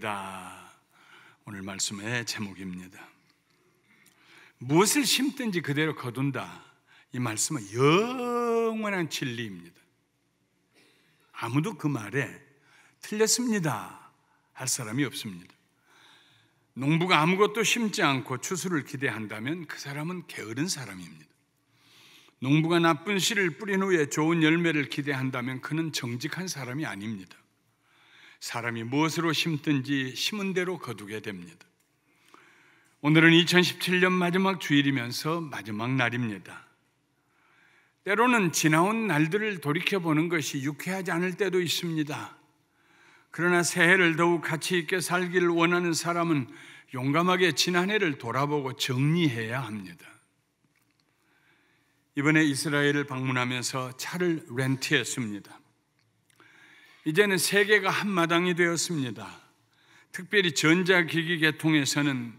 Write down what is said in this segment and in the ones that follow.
심으리 오늘 말씀의 제목입니다. 무엇을 심든지 그대로 거둔다. 이 말씀은 영원한 진리입니다. 아무도 그 말에 틀렸습니다. 할 사람이 없습니다. 농부가 아무것도 심지 않고 추수를 기대한다면 그 사람은 게으른 사람입니다. 농부가 나쁜 씨를 뿌린 후에 좋은 열매를 기대한다면 그는 정직한 사람이 아닙니다. 사람이 무엇으로 심든지 심은 대로 거두게 됩니다. 오늘은 2017년 마지막 주일이면서 마지막 날입니다. 때로는 지나온 날들을 돌이켜보는 것이 유쾌하지 않을 때도 있습니다. 그러나 새해를 더욱 가치 있게 살기를 원하는 사람은 용감하게 지난해를 돌아보고 정리해야 합니다. 이번에 이스라엘을 방문하면서 차를 렌트했습니다. 이제는 세계가 한마당이 되었습니다. 특별히 전자기기 계통에서는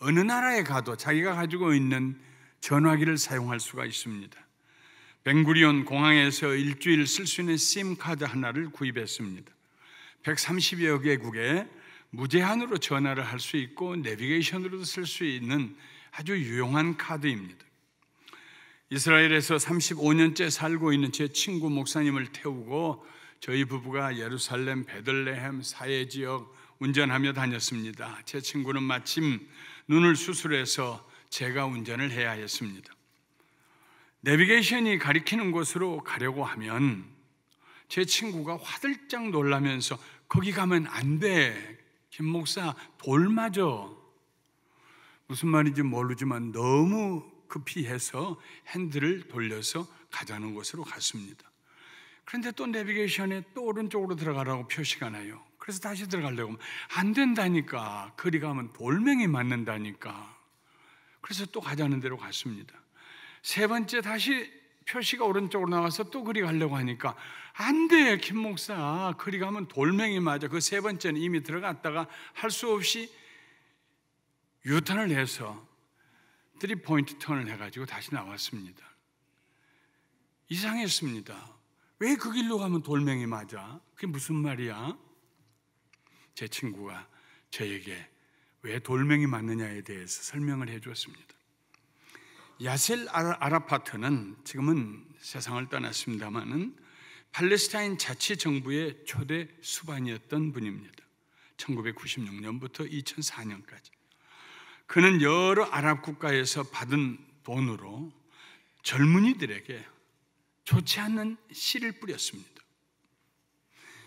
어느 나라에 가도 자기가 가지고 있는 전화기를 사용할 수가 있습니다. 벵구리온 공항에서 일주일 쓸 수 있는 심카드 하나를 구입했습니다. 130여 개국에 무제한으로 전화를 할 수 있고 내비게이션으로도 쓸 수 있는 아주 유용한 카드입니다. 이스라엘에서 35년째 살고 있는 제 친구 목사님을 태우고 저희 부부가 예루살렘, 베들레헴 사해 지역 운전하며 다녔습니다. 제 친구는 마침 눈을 수술해서 제가 운전을 해야 했습니다. 내비게이션이 가리키는 곳으로 가려고 하면 제 친구가 화들짝 놀라면서 거기 가면 안 돼. 김 목사 돌마저 무슨 말인지 모르지만 너무 급히 해서 핸들을 돌려서 가자는 곳으로 갔습니다. 그런데 또 내비게이션에 또 오른쪽으로 들어가라고 표시가 나요. 그래서 다시 들어가려고 하면 안 된다니까. 그리 가면 돌멩이 맞는다니까. 그래서 또 가자는 대로 갔습니다. 세 번째 다시 표시가 오른쪽으로 나와서 또 그리 가려고 하니까 안 돼, 김 목사. 그리 가면 돌멩이 맞아. 그 세 번째는 이미 들어갔다가 할 수 없이 유턴을 해서 3포인트 턴을 해가지고 다시 나왔습니다. 이상했습니다. 왜그 길로 가면 돌멩이 맞아? 그게 무슨 말이야? 제 친구가 저에게 왜 돌멩이 맞느냐에 대해서 설명을 해 주었습니다. 야셀 아라파트는 지금은 세상을 떠났습니다만은 팔레스타인 자치 정부의 초대 수반이었던 분입니다. 1996년부터 2004년까지. 그는 여러 아랍 국가에서 받은 돈으로 젊은이들에게 좋지 않는 씨를 뿌렸습니다.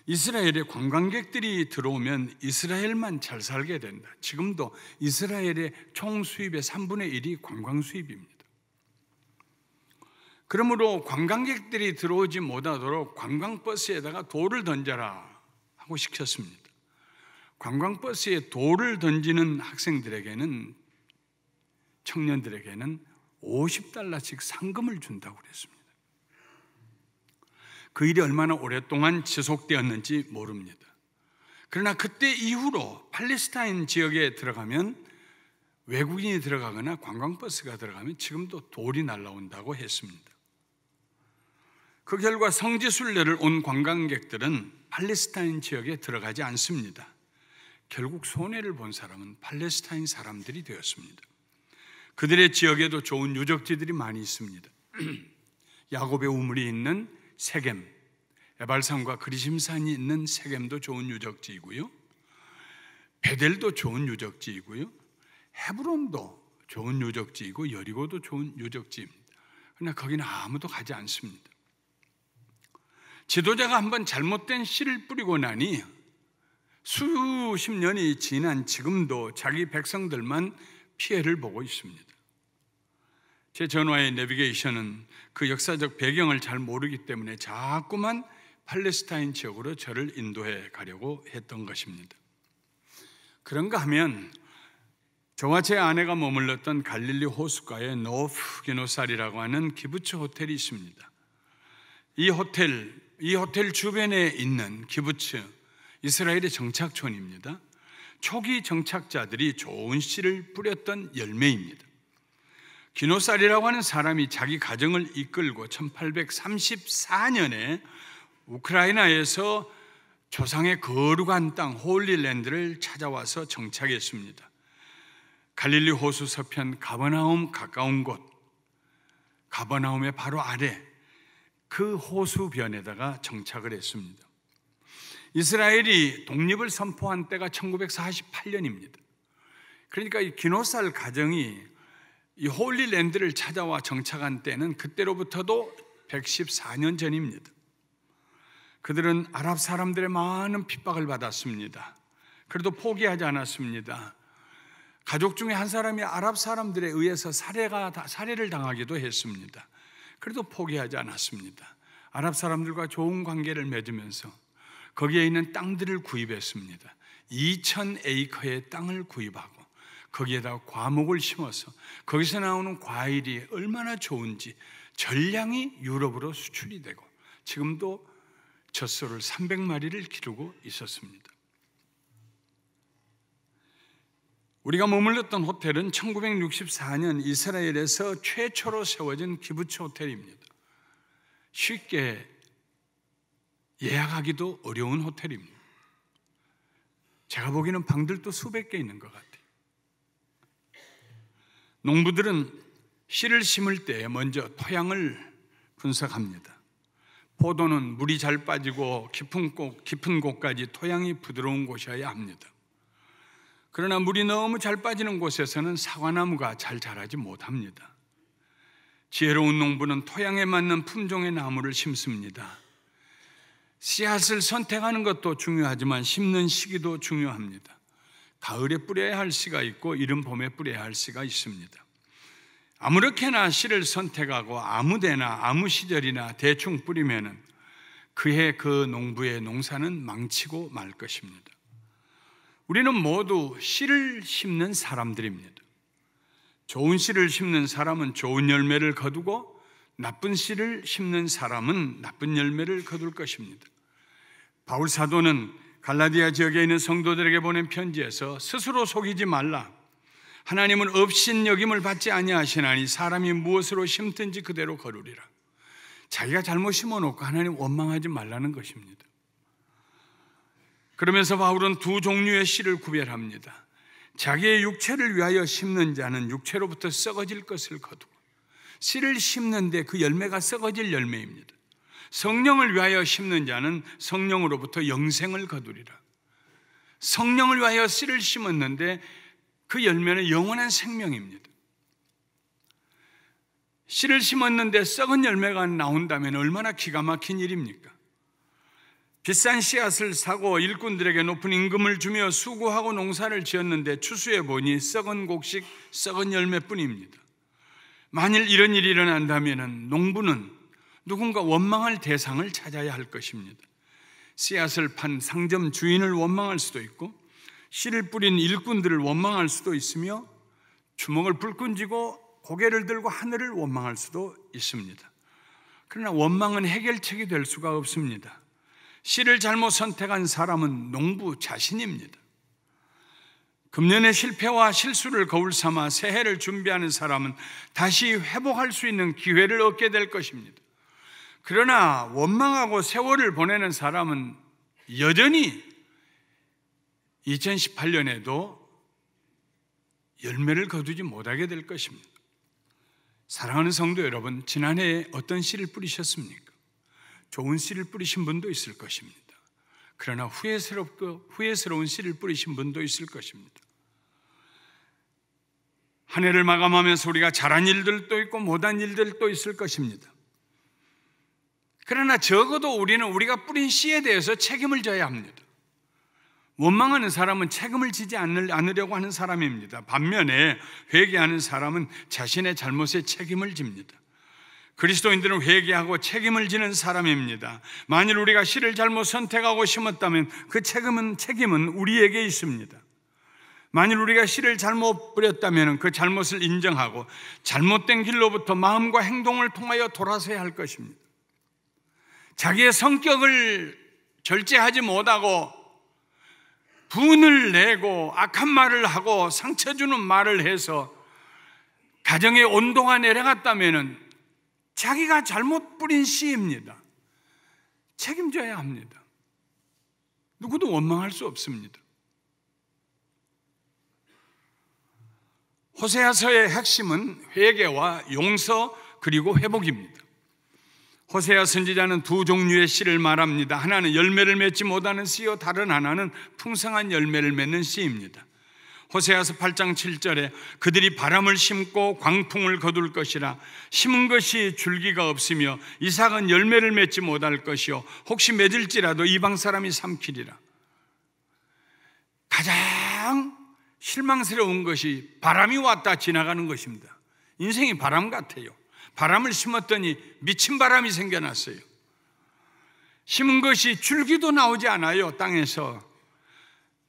이스라엘의 관광객들이 들어오면 이스라엘만 잘 살게 된다. 지금도 이스라엘의 총 수입의 3분의 1이 관광 수입입니다. 그러므로 관광객들이 들어오지 못하도록 관광버스에다가 돌을 던져라 하고 시켰습니다. 관광버스에 돌을 던지는 학생들에게는 청년들에게는 50달러씩 상금을 준다고 그랬습니다. 그 일이 얼마나 오랫동안 지속되었는지 모릅니다. 그러나 그때 이후로 팔레스타인 지역에 들어가면 외국인이 들어가거나 관광버스가 들어가면 지금도 돌이 날라온다고 했습니다. 그 결과 성지순례를 온 관광객들은 팔레스타인 지역에 들어가지 않습니다. 결국 손해를 본 사람은 팔레스타인 사람들이 되었습니다. 그들의 지역에도 좋은 유적지들이 많이 있습니다. 야곱의 우물이 있는 세겜, 에발산과 그리심산이 있는 세겜도 좋은 유적지이고요. 베델도 좋은 유적지이고요. 헤브론도 좋은 유적지이고 여리고도 좋은 유적지입니다. 그러나 거기는 아무도 가지 않습니다. 지도자가 한번 잘못된 씨를 뿌리고 나니 수십 년이 지난 지금도 자기 백성들만 피해를 보고 있습니다. 제 전화의 내비게이션은 그 역사적 배경을 잘 모르기 때문에 자꾸만 팔레스타인 지역으로 저를 인도해 가려고 했던 것입니다. 그런가 하면 저와 제 아내가 머물렀던 갈릴리 호숫가에 노프 기노살이라고 하는 기부츠 호텔이 있습니다. 이 호텔, 이 호텔 주변에 있는 기부츠, 이스라엘의 정착촌입니다. 초기 정착자들이 좋은 씨를 뿌렸던 열매입니다. 기노살이라고 하는 사람이 자기 가정을 이끌고 1834년에 우크라이나에서 조상의 거룩한 땅 홀리랜드를 찾아와서 정착했습니다. 갈릴리 호수 서편 가버나움 가까운 곳, 가버나움의 바로 아래 그 호수변에다가 정착을 했습니다. 이스라엘이 독립을 선포한 때가 1948년입니다. 그러니까 이 기노살 가정이 이 홀리랜드를 찾아와 정착한 때는 그때로부터도 114년 전입니다. 그들은 아랍 사람들의 많은 핍박을 받았습니다. 그래도 포기하지 않았습니다. 가족 중에 한 사람이 아랍 사람들에 의해서 살해가, 살해를 당하기도 했습니다. 그래도 포기하지 않았습니다. 아랍 사람들과 좋은 관계를 맺으면서 거기에 있는 땅들을 구입했습니다. 2,000 에이커의 땅을 구입하고 거기에다 과목을 심어서 거기서 나오는 과일이 얼마나 좋은지 전량이 유럽으로 수출이 되고 지금도 젖소를 300마리를 기르고 있었습니다. 우리가 머물렀던 호텔은 1964년 이스라엘에서 최초로 세워진 기부처 호텔입니다. 쉽게 예약하기도 어려운 호텔입니다. 제가 보기에는 방들도 수백 개 있는 것 같아요. 농부들은 씨를 심을 때 먼저 토양을 분석합니다. 포도는 물이 잘 빠지고 깊은 곳, 깊은 곳까지 토양이 부드러운 곳이어야 합니다. 그러나 물이 너무 잘 빠지는 곳에서는 사과나무가 잘 자라지 못합니다. 지혜로운 농부는 토양에 맞는 품종의 나무를 심습니다. 씨앗을 선택하는 것도 중요하지만 심는 시기도 중요합니다. 가을에 뿌려야 할 씨가 있고 이른 봄에 뿌려야 할 씨가 있습니다. 아무렇게나 씨를 선택하고 아무데나 아무 시절이나 대충 뿌리면은 그해 그 농부의 농사는 망치고 말 것입니다. 우리는 모두 씨를 심는 사람들입니다. 좋은 씨를 심는 사람은 좋은 열매를 거두고 나쁜 씨를 심는 사람은 나쁜 열매를 거둘 것입니다. 바울 사도는 갈라디아 지역에 있는 성도들에게 보낸 편지에서 스스로 속이지 말라. 하나님은 업신 여김을 받지 아니하시나니 사람이 무엇으로 심든지 그대로 거두리라. 자기가 잘못 심어놓고 하나님 원망하지 말라는 것입니다. 그러면서 바울은 두 종류의 씨를 구별합니다. 자기의 육체를 위하여 심는 자는 육체로부터 썩어질 것을 거두고 씨를 심는데 그 열매가 썩어질 열매입니다. 성령을 위하여 심는 자는 성령으로부터 영생을 거두리라. 성령을 위하여 씨를 심었는데 그 열매는 영원한 생명입니다. 씨를 심었는데 썩은 열매가 나온다면 얼마나 기가 막힌 일입니까? 비싼 씨앗을 사고 일꾼들에게 높은 임금을 주며 수고하고 농사를 지었는데 추수해 보니 썩은 곡식, 썩은 열매뿐입니다. 만일 이런 일이 일어난다면 농부는 누군가 원망할 대상을 찾아야 할 것입니다. 씨앗을 판 상점 주인을 원망할 수도 있고 씨를 뿌린 일꾼들을 원망할 수도 있으며 주먹을 불끈쥐고 고개를 들고 하늘을 원망할 수도 있습니다. 그러나 원망은 해결책이 될 수가 없습니다. 씨를 잘못 선택한 사람은 농부 자신입니다. 금년의 실패와 실수를 거울 삼아 새해를 준비하는 사람은 다시 회복할 수 있는 기회를 얻게 될 것입니다. 그러나 원망하고 세월을 보내는 사람은 여전히 2018년에도 열매를 거두지 못하게 될 것입니다. 사랑하는 성도 여러분, 지난해에 어떤 씨를 뿌리셨습니까? 좋은 씨를 뿌리신 분도 있을 것입니다. 그러나 후회스럽고 후회스러운 씨를 뿌리신 분도 있을 것입니다. 한 해를 마감하면서 우리가 잘한 일들도 있고 못한 일들도 있을 것입니다. 그러나 적어도 우리는 우리가 뿌린 씨에 대해서 책임을 져야 합니다. 원망하는 사람은 책임을 지지 않으려고 하는 사람입니다. 반면에 회개하는 사람은 자신의 잘못에 책임을 집니다. 그리스도인들은 회개하고 책임을 지는 사람입니다. 만일 우리가 씨를 잘못 선택하고 심었다면 그 책임은 책임은 우리에게 있습니다. 만일 우리가 씨를 잘못 뿌렸다면 그 잘못을 인정하고 잘못된 길로부터 마음과 행동을 통하여 돌아서야 할 것입니다. 자기의 성격을 절제하지 못하고 분을 내고 악한 말을 하고 상처 주는 말을 해서 가정의 온도가 내려갔다면 자기가 잘못 뿌린 씨입니다. 책임져야 합니다. 누구도 원망할 수 없습니다. 호세아서의 핵심은 회개와 용서 그리고 회복입니다. 호세아 선지자는 두 종류의 씨를 말합니다. 하나는 열매를 맺지 못하는 씨요 다른 하나는 풍성한 열매를 맺는 씨입니다. 호세아서 8장 7절에 그들이 바람을 심고 광풍을 거둘 것이라 심은 것이 줄기가 없으며 이삭은 열매를 맺지 못할 것이요 혹시 맺을지라도 이방 사람이 삼키리라. 가장 실망스러운 것이 바람이 왔다 지나가는 것입니다. 인생이 바람 같아요. 바람을 심었더니 미친 바람이 생겨났어요. 심은 것이 줄기도 나오지 않아요, 땅에서.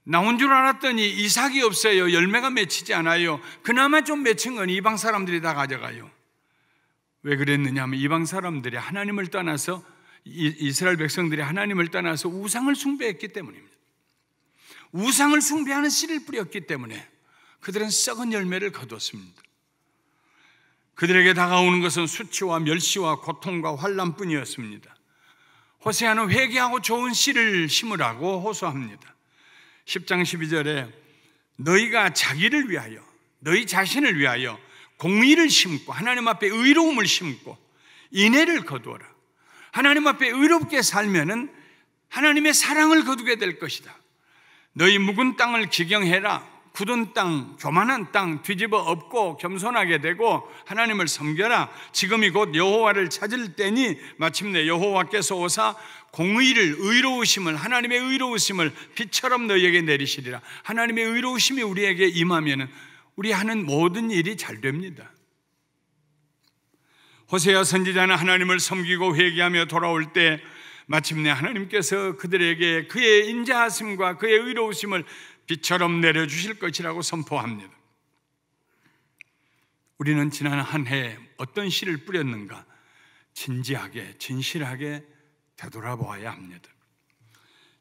나온 줄 알았더니 이삭이 없어요. 열매가 맺히지 않아요. 그나마 좀 맺힌 건 이방 사람들이 다 가져가요. 왜 그랬느냐 하면 이방 사람들이 하나님을 떠나서 이스라엘 백성들이 하나님을 떠나서 우상을 숭배했기 때문입니다. 우상을 숭배하는 씨를 뿌렸기 때문에 그들은 썩은 열매를 거뒀습니다. 그들에게 다가오는 것은 수치와 멸시와 고통과 환란뿐이었습니다. 호세아는 회개하고 좋은 씨를 심으라고 호소합니다. 10장 12절에 너희가 자기를 위하여 너희 자신을 위하여 공의를 심고 하나님 앞에 의로움을 심고 인애를 거두어라. 하나님 앞에 의롭게 살면은 하나님의 사랑을 거두게 될 것이다. 너희 묵은 땅을 기경해라. 굳은 땅, 교만한 땅 뒤집어 엎고 겸손하게 되고 하나님을 섬겨라. 지금이 곧 여호와를 찾을 때니 마침내 여호와께서 오사 공의를 의로우심을 하나님의 의로우심을 빛처럼 너희에게 내리시리라. 하나님의 의로우심이 우리에게 임하면은 우리 하는 모든 일이 잘 됩니다. 호세아 선지자는 하나님을 섬기고 회개하며 돌아올 때 마침내 하나님께서 그들에게 그의 인자하심과 그의 의로우심을 빛처럼 내려주실 것이라고 선포합니다. 우리는 지난 한해에 어떤 씨를 뿌렸는가 진지하게, 진실하게 되돌아보아야 합니다.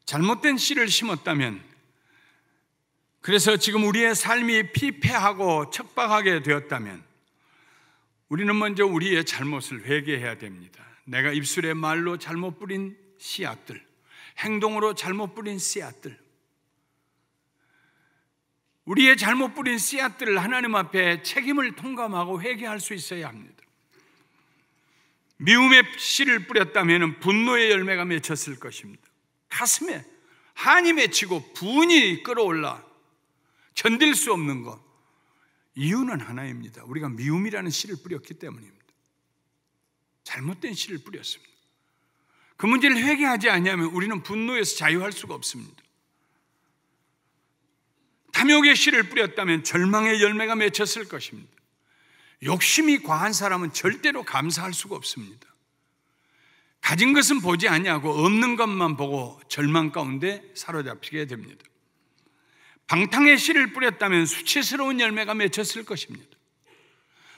잘못된 씨를 심었다면 그래서 지금 우리의 삶이 피폐하고 척박하게 되었다면 우리는 먼저 우리의 잘못을 회개해야 됩니다. 내가 입술의 말로 잘못 뿌린 씨앗들, 행동으로 잘못 뿌린 씨앗들, 우리의 잘못 뿌린 씨앗들을 하나님 앞에 책임을 통감하고 회개할 수 있어야 합니다. 미움의 씨를 뿌렸다면 분노의 열매가 맺혔을 것입니다. 가슴에 한이 맺히고 분이 끌어올라 견딜 수 없는 것. 이유는 하나입니다. 우리가 미움이라는 씨를 뿌렸기 때문입니다. 잘못된 씨를 뿌렸습니다. 그 문제를 회개하지 않으면 우리는 분노에서 자유할 수가 없습니다. 탐욕의 씨를 뿌렸다면 절망의 열매가 맺혔을 것입니다. 욕심이 과한 사람은 절대로 감사할 수가 없습니다. 가진 것은 보지 아니하고 없는 것만 보고 절망 가운데 사로잡히게 됩니다. 방탕의 씨를 뿌렸다면 수치스러운 열매가 맺혔을 것입니다.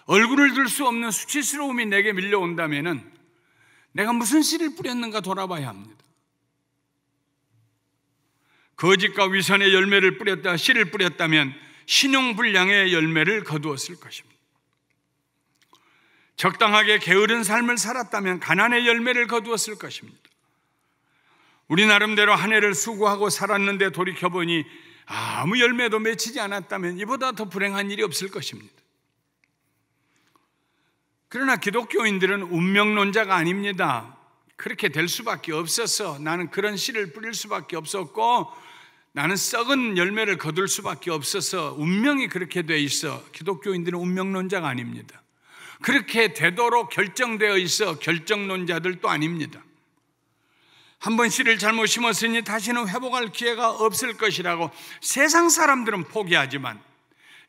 얼굴을 들 수 없는 수치스러움이 내게 밀려온다면 내가 무슨 씨를 뿌렸는가 돌아봐야 합니다. 거짓과 위선의 열매를 뿌렸다, 씨를 뿌렸다면 신용불량의 열매를 거두었을 것입니다. 적당하게 게으른 삶을 살았다면 가난의 열매를 거두었을 것입니다. 우리 나름대로 한 해를 수고하고 살았는데 돌이켜보니 아무 열매도 맺히지 않았다면 이보다 더 불행한 일이 없을 것입니다. 그러나 기독교인들은 운명론자가 아닙니다. 그렇게 될 수밖에 없어서 나는 그런 씨를 뿌릴 수밖에 없었고 나는 썩은 열매를 거둘 수밖에 없어서 운명이 그렇게 돼 있어. 기독교인들은 운명론자가 아닙니다. 그렇게 되도록 결정되어 있어 결정론자들도 아닙니다. 한번 씨를 잘못 심었으니 다시는 회복할 기회가 없을 것이라고 세상 사람들은 포기하지만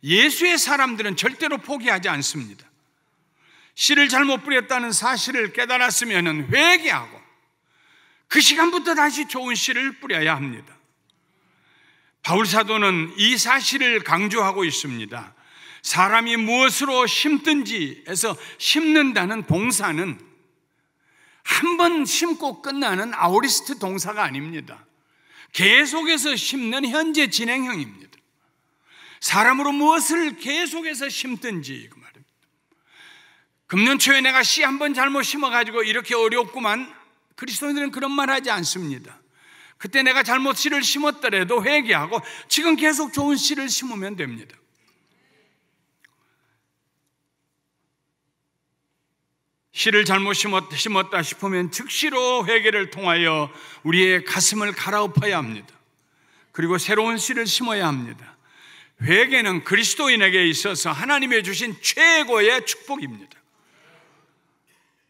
예수의 사람들은 절대로 포기하지 않습니다. 씨를 잘못 뿌렸다는 사실을 깨달았으면 회개하고 그 시간부터 다시 좋은 씨를 뿌려야 합니다. 바울 사도는 이 사실을 강조하고 있습니다. 사람이 무엇으로 심든지에서 심는다는 동사는 한 번 심고 끝나는 아우리스트 동사가 아닙니다. 계속해서 심는 현재 진행형입니다. 사람으로 무엇을 계속해서 심든지 금년 초에 내가 씨 한 번 잘못 심어가지고 이렇게 어렵구만. 그리스도인들은 그런 말 하지 않습니다. 그때 내가 잘못 씨를 심었더라도 회개하고 지금 계속 좋은 씨를 심으면 됩니다. 씨를 잘못 심었다 싶으면 즉시로 회개를 통하여 우리의 가슴을 갈아엎어야 합니다. 그리고 새로운 씨를 심어야 합니다. 회개는 그리스도인에게 있어서 하나님의 주신 최고의 축복입니다.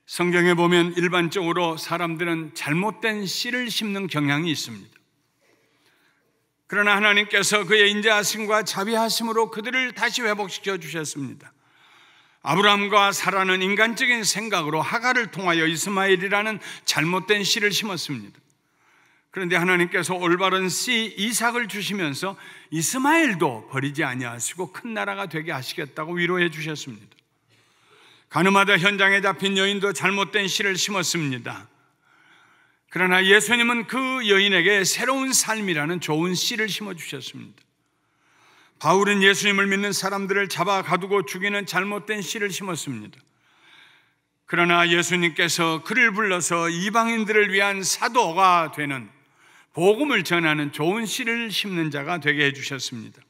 성경에 보면 일반적으로 사람들은 잘못된 씨를 심는 경향이 있습니다. 그러나 하나님께서 그의 인자하심과 자비하심으로 그들을 다시 회복시켜 주셨습니다. 아브라함과 사라는 인간적인 생각으로 하가를 통하여 이스마엘이라는 잘못된 씨를 심었습니다. 그런데 하나님께서 올바른 씨 이삭을 주시면서 이스마엘도 버리지 아니하시고 큰 나라가 되게 하시겠다고 위로해 주셨습니다. 간음하다 현장에 잡힌 여인도 잘못된 씨를 심었습니다. 그러나 예수님은 그 여인에게 새로운 삶이라는 좋은 씨를 심어주셨습니다. 바울은 예수님을 믿는 사람들을 잡아 가두고 죽이는 잘못된 씨를 심었습니다. 그러나 예수님께서 그를 불러서 이방인들을 위한 사도가 되는 복음을 전하는 좋은 씨를 심는 자가 되게 해주셨습니다.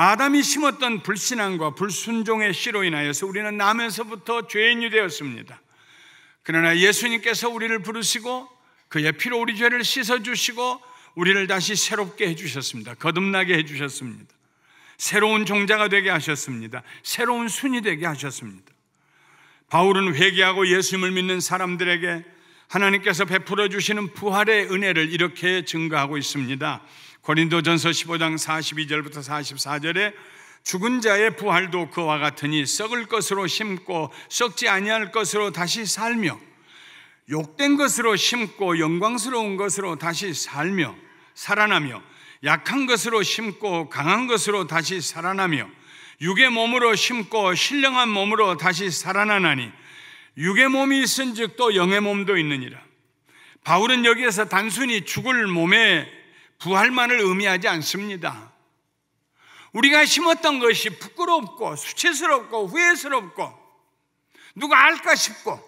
아담이 심었던 불신앙과 불순종의 씨로 인하여서 우리는 남에서부터 죄인이 되었습니다. 그러나 예수님께서 우리를 부르시고 그의 피로 우리 죄를 씻어주시고 우리를 다시 새롭게 해주셨습니다. 거듭나게 해주셨습니다. 새로운 종자가 되게 하셨습니다. 새로운 순이 되게 하셨습니다. 바울은 회개하고 예수님을 믿는 사람들에게 하나님께서 베풀어 주시는 부활의 은혜를 이렇게 증가하고 있습니다. 고린도전서 15장 42절부터 44절에 죽은 자의 부활도 그와 같으니 썩을 것으로 심고 썩지 아니할 것으로 다시 살며 욕된 것으로 심고 영광스러운 것으로 다시 살며 살아나며 약한 것으로 심고 강한 것으로 다시 살아나며 육의 몸으로 심고 신령한 몸으로 다시 살아나나니 육의 몸이 있은즉 또 영의 몸도 있느니라. 바울은 여기에서 단순히 죽을 몸에 부활만을 의미하지 않습니다. 우리가 심었던 것이 부끄럽고 수치스럽고 후회스럽고 누가 알까 싶고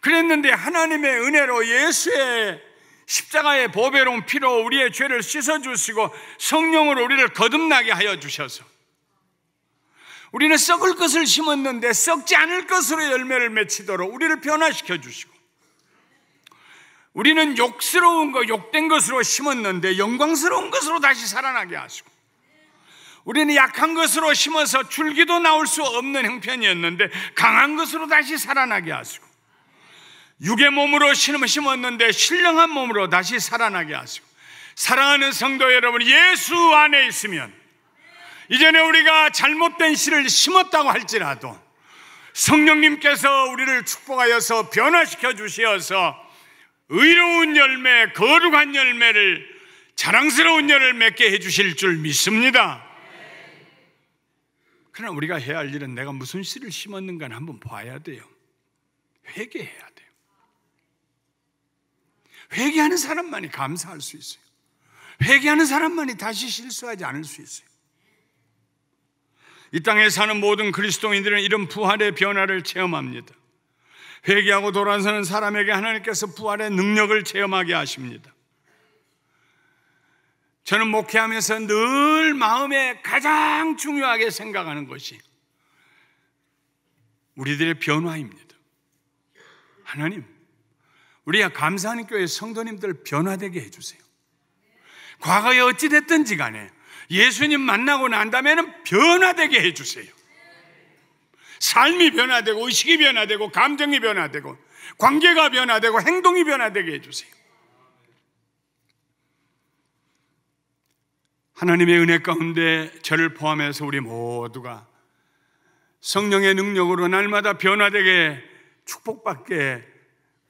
그랬는데 하나님의 은혜로 예수의 십자가의 보배로운 피로 우리의 죄를 씻어주시고 성령으로 우리를 거듭나게 하여 주셔서 우리는 썩을 것을 심었는데 썩지 않을 것으로 열매를 맺히도록 우리를 변화시켜 주시고 우리는 욕스러운 것, 욕된 것으로 심었는데 영광스러운 것으로 다시 살아나게 하시고 우리는 약한 것으로 심어서 줄기도 나올 수 없는 형편이었는데 강한 것으로 다시 살아나게 하시고 육의 몸으로 심었는데 신령한 몸으로 다시 살아나게 하시고 사랑하는 성도 여러분 예수 안에 있으면 이전에 우리가 잘못된 씨를 심었다고 할지라도 성령님께서 우리를 축복하여서 변화시켜 주시어서 의로운 열매, 거룩한 열매를 자랑스러운 열을 맺게 해주실 줄 믿습니다. 그러나 우리가 해야 할 일은 내가 무슨 씨를 심었는가 한번 봐야 돼요. 회개해야 돼요. 회개하는 사람만이 감사할 수 있어요. 회개하는 사람만이 다시 실수하지 않을 수 있어요. 이 땅에 사는 모든 그리스도인들은 이런 부활의 변화를 체험합니다. 회개하고 돌아서는 사람에게 하나님께서 부활의 능력을 체험하게 하십니다. 저는 목회하면서 늘 마음에 가장 중요하게 생각하는 것이 우리들의 변화입니다. 하나님, 우리가 감사하는 교회 성도님들 변화되게 해주세요. 과거에 어찌됐든지 간에 예수님 만나고 난 다음에는 변화되게 해주세요. 삶이 변화되고 의식이 변화되고 감정이 변화되고 관계가 변화되고 행동이 변화되게 해주세요. 하나님의 은혜 가운데 저를 포함해서 우리 모두가 성령의 능력으로 날마다 변화되게 축복받게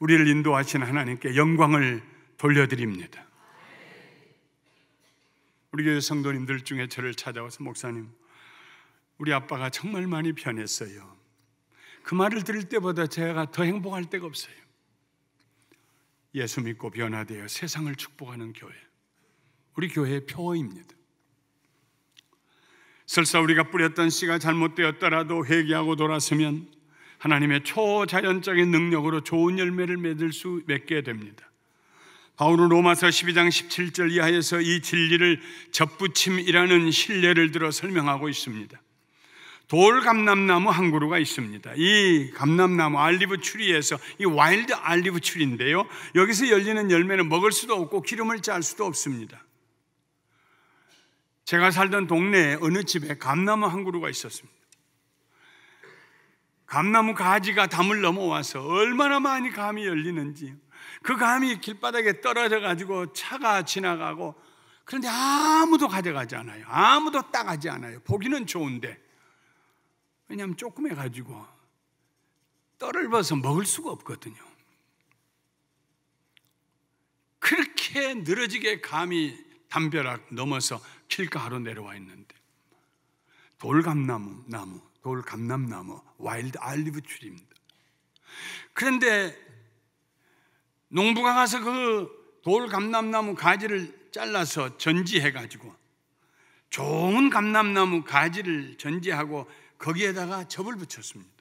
우리를 인도하신 하나님께 영광을 돌려드립니다. 우리 교회 성도님들 중에 저를 찾아와서 목사님 우리 아빠가 정말 많이 변했어요. 그 말을 들을 때보다 제가 더 행복할 때가 없어요. 예수 믿고 변화되어 세상을 축복하는 교회. 우리 교회의 표어입니다. 설사 우리가 뿌렸던 씨가 잘못되었더라도 회개하고 돌아서면 하나님의 초자연적인 능력으로 좋은 열매를 맺을 수 맺게 됩니다. 바울은 로마서 12장 17절 이하에서 이 진리를 접붙임이라는 신뢰를 들어 설명하고 있습니다. 돌 감람나무 한 그루가 있습니다. 이 감람나무 알리브 추리에서 이 와일드 알리브 추리인데요. 여기서 열리는 열매는 먹을 수도 없고 기름을 짤 수도 없습니다. 제가 살던 동네에 어느 집에 감나무 한 그루가 있었습니다. 감나무 가지가 담을 넘어와서 얼마나 많이 감이 열리는지 그 감이 길바닥에 떨어져 가지고 차가 지나가고 그런데 아무도 가져가지 않아요. 아무도 따가지 않아요. 보기는 좋은데 왜냐하면 조금 해가지고 떨을 봐서 먹을 수가 없거든요. 그렇게 늘어지게 감이 담벼락 넘어서 길가로 내려와 있는데 돌감나무 나무 돌감남나무 와일드 알리브 줄입니다. 그런데 농부가 가서 그 돌감남나무 가지를 잘라서 전지해 가지고 좋은 감남나무 가지를 전지하고 거기에다가 접을 붙였습니다.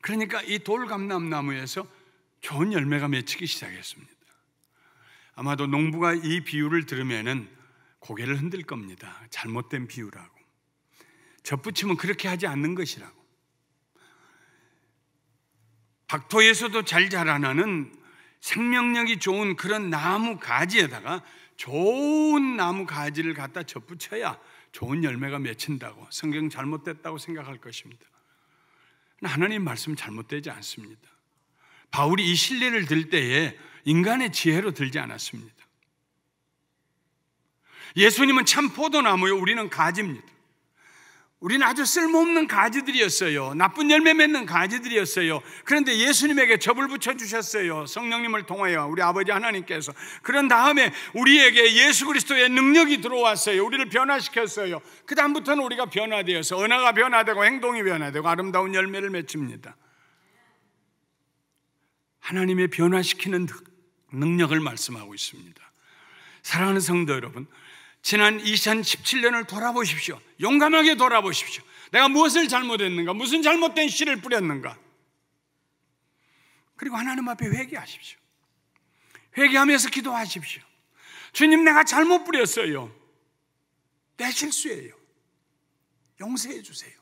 그러니까 이 돌감람나무에서 좋은 열매가 맺히기 시작했습니다. 아마도 농부가 이 비유를 들으면 고개를 흔들 겁니다. 잘못된 비유라고. 접붙이면 그렇게 하지 않는 것이라고. 박토에서도 잘 자라나는 생명력이 좋은 그런 나무 가지에다가 좋은 나무 가지를 갖다 접붙여야 좋은 열매가 맺힌다고 성경 잘못됐다고 생각할 것입니다. 하나님 말씀 잘못되지 않습니다. 바울이 이 신뢰를 들 때에 인간의 지혜로 들지 않았습니다. 예수님은 참 포도나무요 우리는 가지입니다. 우리는 아주 쓸모없는 가지들이었어요. 나쁜 열매 맺는 가지들이었어요. 그런데 예수님에게 접을 붙여주셨어요. 성령님을 통하여 우리 아버지 하나님께서. 그런 다음에 우리에게 예수 그리스도의 능력이 들어왔어요. 우리를 변화시켰어요. 그다음부터는 우리가 변화되어서 언어가 변화되고 행동이 변화되고 아름다운 열매를 맺힙니다. 하나님의 변화시키는 능력을 말씀하고 있습니다. 사랑하는 성도 여러분, 지난 2017년을 돌아보십시오. 용감하게 돌아보십시오. 내가 무엇을 잘못했는가? 무슨 잘못된 씨를 뿌렸는가? 그리고 하나님 앞에 회개하십시오. 회개하면서 기도하십시오. 주님, 내가 잘못 뿌렸어요. 내 실수예요. 용서해 주세요.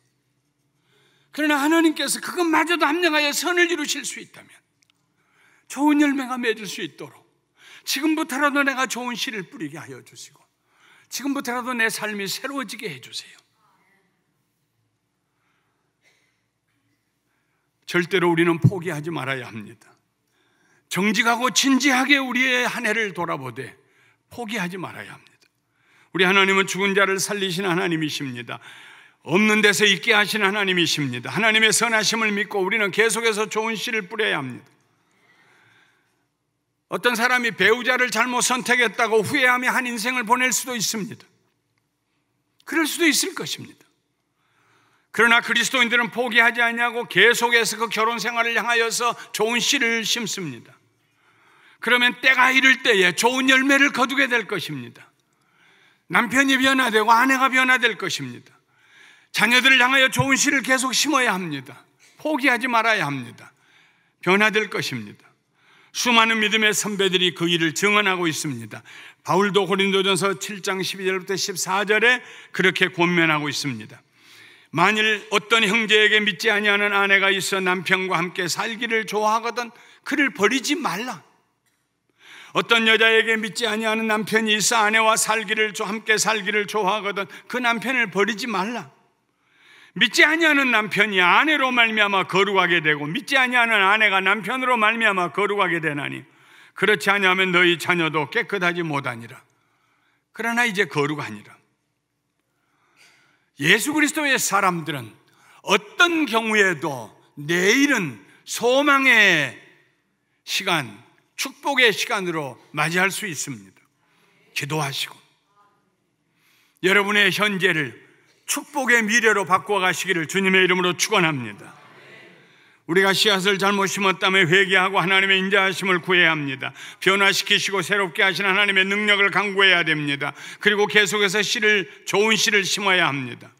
그러나 하나님께서 그것마저도 합력하여 선을 이루실 수 있다면 좋은 열매가 맺을 수 있도록 지금부터라도 내가 좋은 씨를 뿌리게 하여 주시고 지금부터라도 내 삶이 새로워지게 해주세요. 절대로 우리는 포기하지 말아야 합니다. 정직하고 진지하게 우리의 한 해를 돌아보되 포기하지 말아야 합니다. 우리 하나님은 죽은 자를 살리신 하나님이십니다. 없는 데서 있게 하신 하나님이십니다. 하나님의 선하심을 믿고 우리는 계속해서 좋은 씨를 뿌려야 합니다. 어떤 사람이 배우자를 잘못 선택했다고 후회하며 한 인생을 보낼 수도 있습니다. 그럴 수도 있을 것입니다. 그러나 그리스도인들은 포기하지 않냐고 계속해서 그 결혼 생활을 향하여서 좋은 씨를 심습니다. 그러면 때가 이를 때에 좋은 열매를 거두게 될 것입니다. 남편이 변화되고 아내가 변화될 것입니다. 자녀들을 향하여 좋은 씨를 계속 심어야 합니다. 포기하지 말아야 합니다. 변화될 것입니다. 수많은 믿음의 선배들이 그 일을 증언하고 있습니다. 바울도 고린도전서 7장 12절부터 14절에 그렇게 권면하고 있습니다. 만일 어떤 형제에게 믿지 아니하는 아내가 있어 남편과 함께 살기를 좋아하거든 그를 버리지 말라. 어떤 여자에게 믿지 아니하는 남편이 있어 아내와 살기를 함께 살기를 좋아하거든 그 남편을 버리지 말라. 믿지 아니하는 남편이 아내로 말미암아 거룩하게 되고 믿지 아니하는 아내가 남편으로 말미암아 거룩하게 되나니 그렇지 아니하면 너희 자녀도 깨끗하지 못하니라. 그러나 이제 거룩하니라. 예수 그리스도의 사람들은 어떤 경우에도 내일은 소망의 시간, 축복의 시간으로 맞이할 수 있습니다. 기도하시고 여러분의 현재를 축복의 미래로 바꿔가시기를 주님의 이름으로 축원합니다. 우리가 씨앗을 잘못 심었다면 회개하고 하나님의 인자하심을 구해야 합니다. 변화시키시고 새롭게 하신 하나님의 능력을 강구해야 됩니다. 그리고 계속해서 씨를 좋은 씨를 심어야 합니다.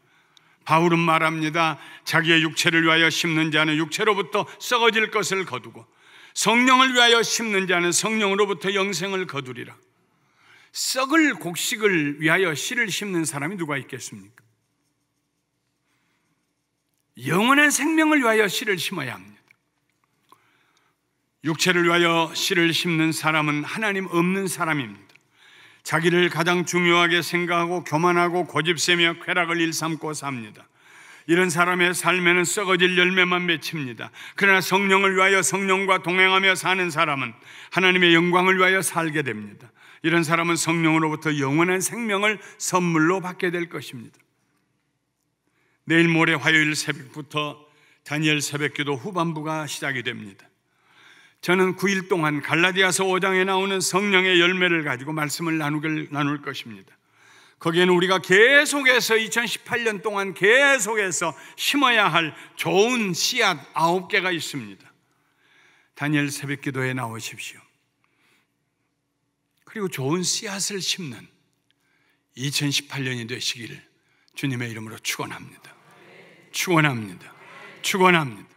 바울은 말합니다. 자기의 육체를 위하여 심는 자는 육체로부터 썩어질 것을 거두고 성령을 위하여 심는 자는 성령으로부터 영생을 거두리라. 썩을 곡식을 위하여 씨를 심는 사람이 누가 있겠습니까? 영원한 생명을 위하여 씨를 심어야 합니다. 육체를 위하여 씨를 심는 사람은 하나님 없는 사람입니다. 자기를 가장 중요하게 생각하고 교만하고 고집세며 쾌락을 일삼고 삽니다. 이런 사람의 삶에는 썩어질 열매만 맺힙니다. 그러나 성령을 위하여 성령과 동행하며 사는 사람은 하나님의 영광을 위하여 살게 됩니다. 이런 사람은 성령으로부터 영원한 생명을 선물로 받게 될 것입니다. 내일 모레 화요일 새벽부터 다니엘 새벽기도 후반부가 시작이 됩니다. 저는 9일 동안 갈라디아서 5장에 나오는 성령의 열매를 가지고 말씀을 나누길, 나눌 것입니다. 거기에는 우리가 계속해서 2018년 동안 계속해서 심어야 할 좋은 씨앗 9개가 있습니다. 다니엘 새벽 기도에 나오십시오. 그리고 좋은 씨앗을 심는 2018년이 되시기를 주님의 이름으로 축원합니다. 축원합니다. 축원합니다.